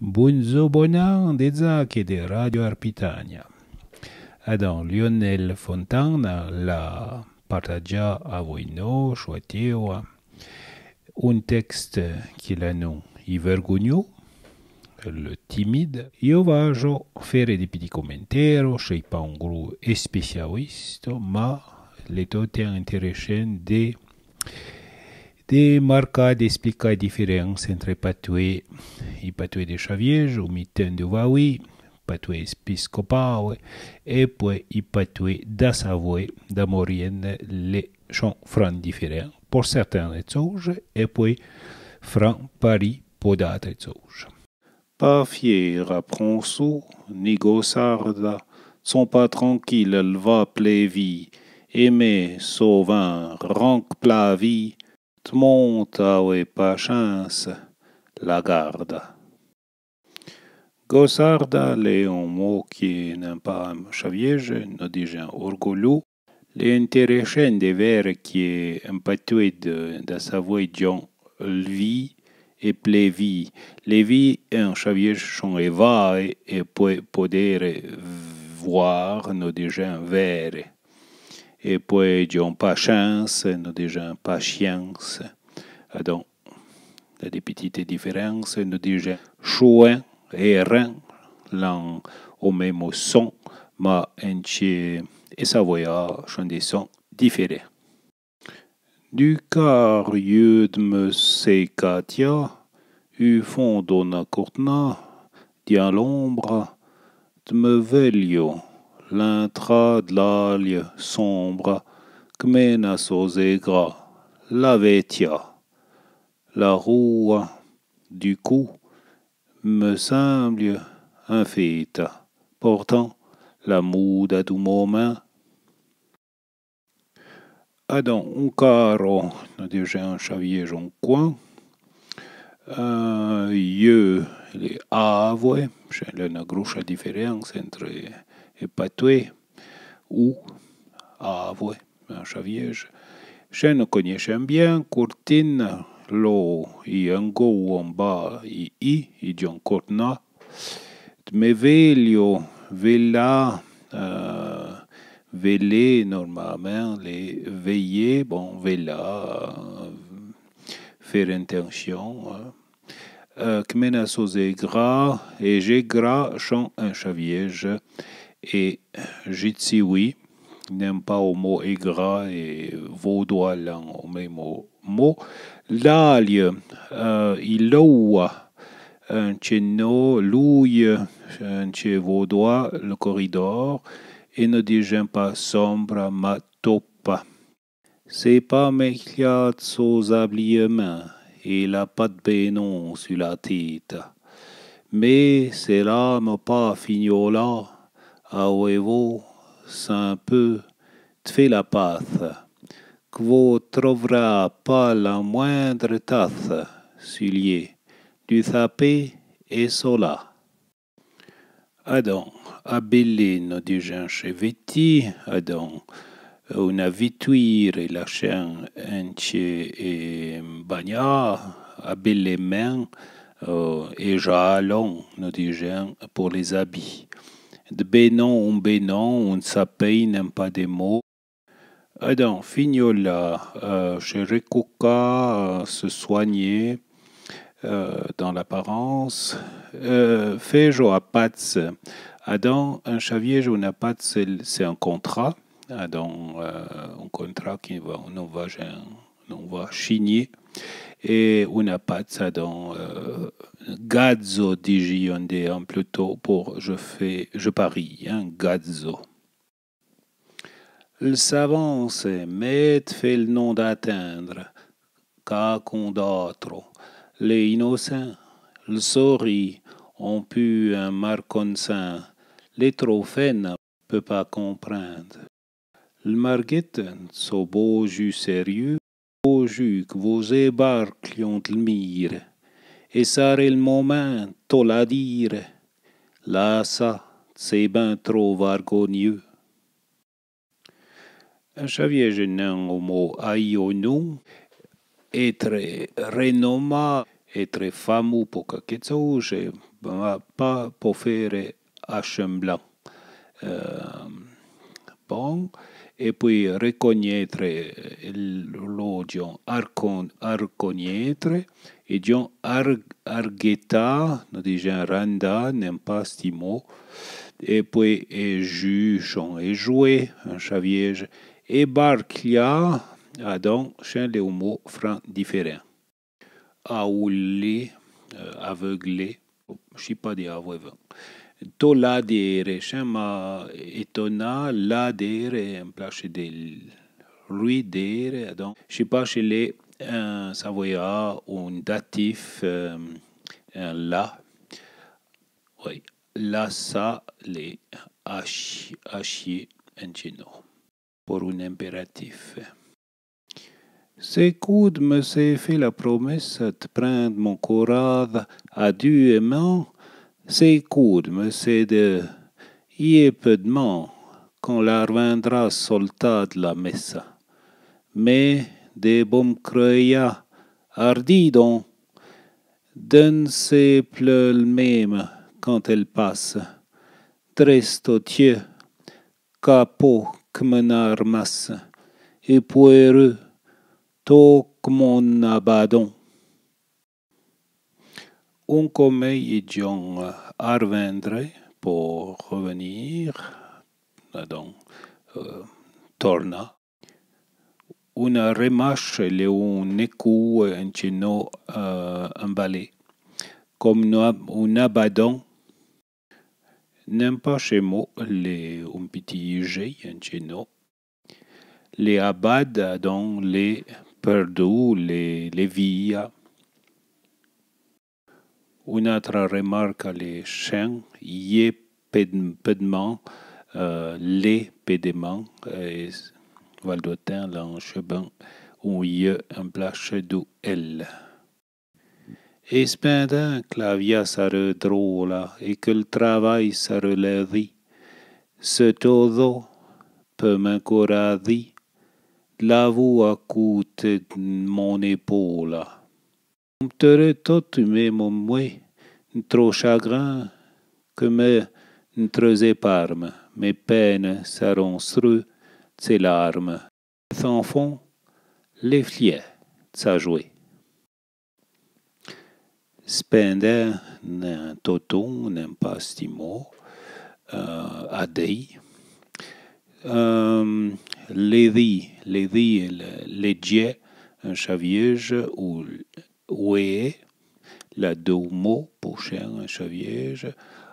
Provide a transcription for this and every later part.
Bunzobonan Dezac et de Radio Arpitania. Adam Lionel Fontana la partagia a voino un texte qui a nom Ivergugno, le timide. Io faire des petits dei piccoli ne sei pas un gros spécialiste, ma les totes intéressants des des d'expliquer la différence entre patoué et patoué de Chaviège, ou Mitten de Huawei, patoué episcopal, et puis patoué d'Amorienne, les chants francs différents pour certains choses, et puis franc Paris pour d'autres choses. Pas fier à Pronso, ni Gossarda, son pas va plévi, aimer, sauvant, ranc plavie, monta pas chance, la garde. Gosarda le un mot qui n'est pas un chaviège, nous disons Les l'intéressant des vers qui est de, de savoir John lui et plévi. Les vies un chaviège sont évail et peut pouvoir voir, nos disons, verre e chance, j'ai Patience, pas pas patience. Ah, donc, il y a des petites différences. Nous déjà chouin et rein, l'un au même son, mais en et voyage sont des sons différents. Du de c'est Katia, u fond donna courtna, di l'ombre, de me l'intra de l'algue sombre, aux gras la Vetia. La roue du cou me semble infitte, pourtant la mouda du moment. Adam un caro, déjà un chavier jonquin, euh, yeux, les avoué, j'ai une grosse différence entre et tué ou Ah avouer un chavier. Je ne connaissais bien Courtine, lo ou un bas, il y a un cortna. Me vela euh, normalement les veiller bon vela euh, faire intention euh, euh kmena aux gras et j'ai gras chant un chaviège et euh, j'ai dit oui. n'aime pas au mot aigrat et vaudois là, au même mot. L'alie, euh, il loua, un cheno louille, un ché vaudois, le corridor, et ne disons pas sombre ma topa. C'est pas mécliat aux habillements, et la patte de bénon sur la tête. Mais c'est l'âme pas là auevo vous sans peu la path, quo trouverez pas la moindre tasse, sulier, du sapé et sola. Adam, nos du jean Vitti. Adam, on vituire la chaîne entier et bagnard abele main, mains, euh, et jalon, nos disons, pour les habits de benon on benon on s'appelle n'aime pas des mots. Adam, finiola euh, chez euh, se soigner euh, dans l'apparence. fais euh, Fejo à Patz, Adam, un chavier, un Patz, c'est un contrat. Adam, un contrat qui va, on va, on va signer. Et une pazza dans euh, Gazzo en hein, plutôt pour je fais je parie un hein, Gazzo. Le savant c'est met fait le nom d'atteindre qu'à qu'on d'autre les innocents le souris ont pu un marconsin les trophées ne peut pas comprendre. Le marguette, so beau jus sérieux, sjuk våze barkljont Et c'est le moment dire. Là ça, c'est ben trop Un Xavier Genin au mot très être renoma, être famu pour vais ben pas pour faire un blanc. Euh, bon et puis reconnaître l'audio, arcon, arconiètre et dion argueta », argeta, nous disons randa, n'aime pas ce mot, et puis et juge, et jouer, un chaviège, et barclia, adon ah, donc, les mots francs différents. Aoulé, euh, aveuglé, oh, je ne sais pas dire aveugle ». Tola ne place de donc je sais pas si les un savoyard ou un datif, euh, un la, oui, la ça, les achi un chino, pour un impératif. Ces me s'est fait la promesse de prendre mon courage à et mains c'est est c'est de iepedement quand la reviendra soldat la messa. Mais des bons creillas hardis donc, d'un ses pleurs même quand elle passe. Tresto Dieu, capot mon armasse, et poireux, que mon abadon un comédien à revendre pour revenir donc, euh, Torna. Une remarche le un écho, en chino, euh, un balai. Comme un abadon. n'aime pas chez les, un petit jet, en chino. Les abades dans les perdus, les, les une autre remarque, les chiens, y est pédement, euh, les pédements, et euh, Valdotin, l'enchebin, où y a un place d'où elle Et cependant, vie sera drôle et que le travail sera la vie. Ce todo peut m'encourager, la à coûte mon épaule. M'terai tout mes mon moué, trop chagrin, que me n'trez éparme, mes peines seront sur ses larmes. sans fond' les fiers sa Spender Spende un toton, n'en pas mot. « adei. Euh, Lévi, Lévi, Lédié, un chaviège ou oui, la mots pour un soviège,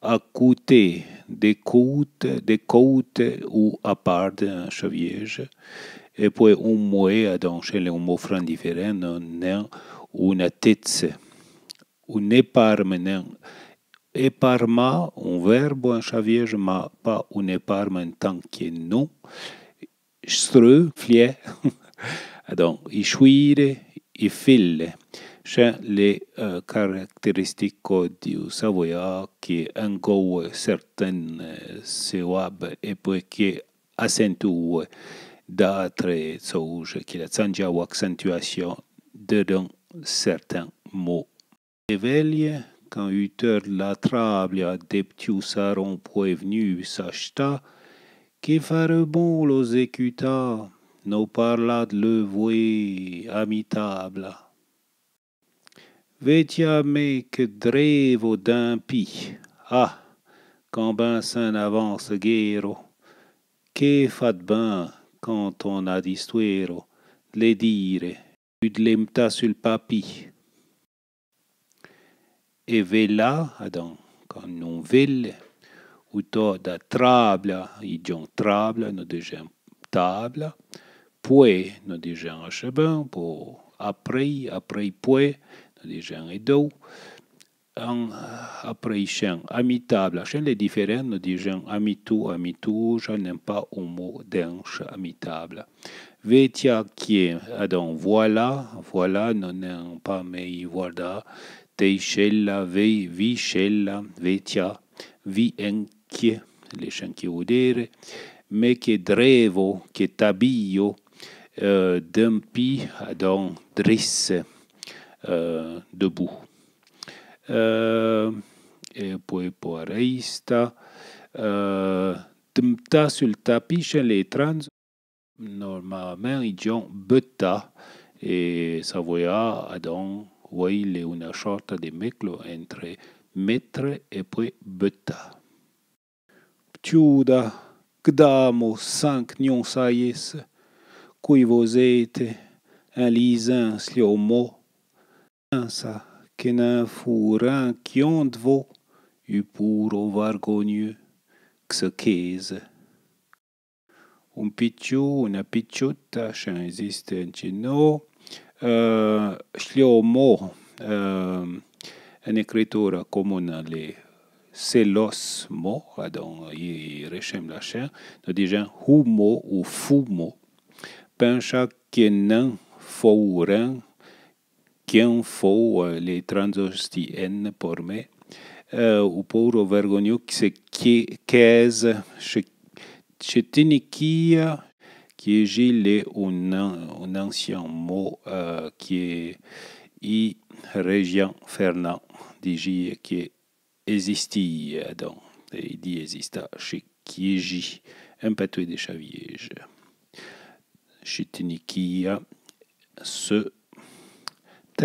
à côté des côtes, des côtes ou à part d'un soviège, et puis un mois dans les mots francs différents, on ou « une tête, une épargne, éparma, un verbe un soviège, mais pas une épargne en tant que non streu, flier, donc, il file les euh, caractéristiques du Savoyard qui engouent certaines euh, syllabes et puis qui accentue d'autres choses, qui la change ou accentuation dedans certains mots. Éveille, quand Uther la trable des petits sarons prévenus s'acheta, qui faire bon l'exécuta, nous parla de le vouer amitable. Vetia me que drevo d'impi, ah, quand ben s'en avance guéro, que fat ben quand on a distuero, le dire, ud lemta sul papi. E vela, Adam, quand non velle, ou to da trabla, idion trabla, no table. tabla, pue, no dejam chemin, pour après, après pue, des gens. Et donc, euh, après, les amitable, amitables, les est différente des gens amitou, amitou, je n'aime pas un mot d'enche amitable. Vetia qui donc voilà, voilà, non n'aime pas mais voilà, teichella, vei, vichella, vetia, vi enquie, les gens qui odere, mais que drevo, que tabillo, euh, d'un pi, adon drisse. Euh, debout. Euh, et puis pour il tâmta euh, sur le tapis chez les trans. Normalement, ils ont beta et savoya adam oui, il y a une sorte de meclo entre maître » et puis beta. Ptiuda, gdamo, cinq nion saïs, qui vous êtes, un lisin, mot sa qu'un fourrin quion dvo eut pour au vargogneux xequese. Un picciu, una picciuta, ce n'existe un cino, uh, écriteur en écriture euh, euh, les selos mo, adon y rechem lachin, no dijan humo ou fumo, pencha quenan fourin, qu'il faut euh, les transostiennes pour me, euh, ou pour au vergogneux qui se que chez chetinikia, qui est gilet un, un ancien mot euh, qui est i région Fernand, dit qui est existi, donc, il dit existe chez qui est un patois de chaviège. Chetinikia, ce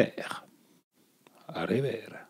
terre. Arrivederci.